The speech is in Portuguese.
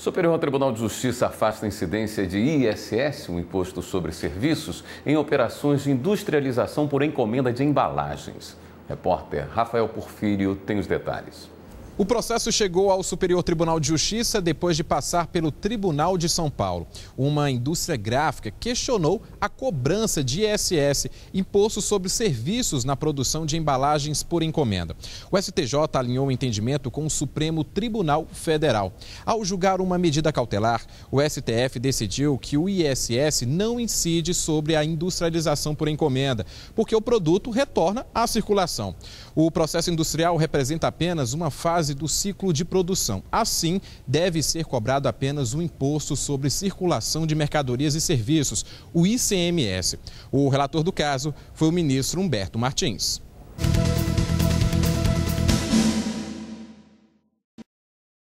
Superior Tribunal de Justiça afasta a incidência de ISS, um imposto sobre serviços, em operações de industrialização por encomenda de embalagens. repórter Rafael Porfírio tem os detalhes. O processo chegou ao Superior Tribunal de Justiça depois de passar pelo Tribunal de São Paulo. Uma indústria gráfica questionou a cobrança de ISS, imposto sobre serviços na produção de embalagens por encomenda. O STJ alinhou o entendimento com o Supremo Tribunal Federal. Ao julgar uma medida cautelar, o STF decidiu que o ISS não incide sobre a industrialização por encomenda, porque o produto retorna à circulação. O processo industrial representa apenas uma fase do ciclo de produção. Assim, deve ser cobrado apenas o Imposto sobre Circulação de Mercadorias e Serviços, o ICMS. O relator do caso foi o ministro Humberto Martins.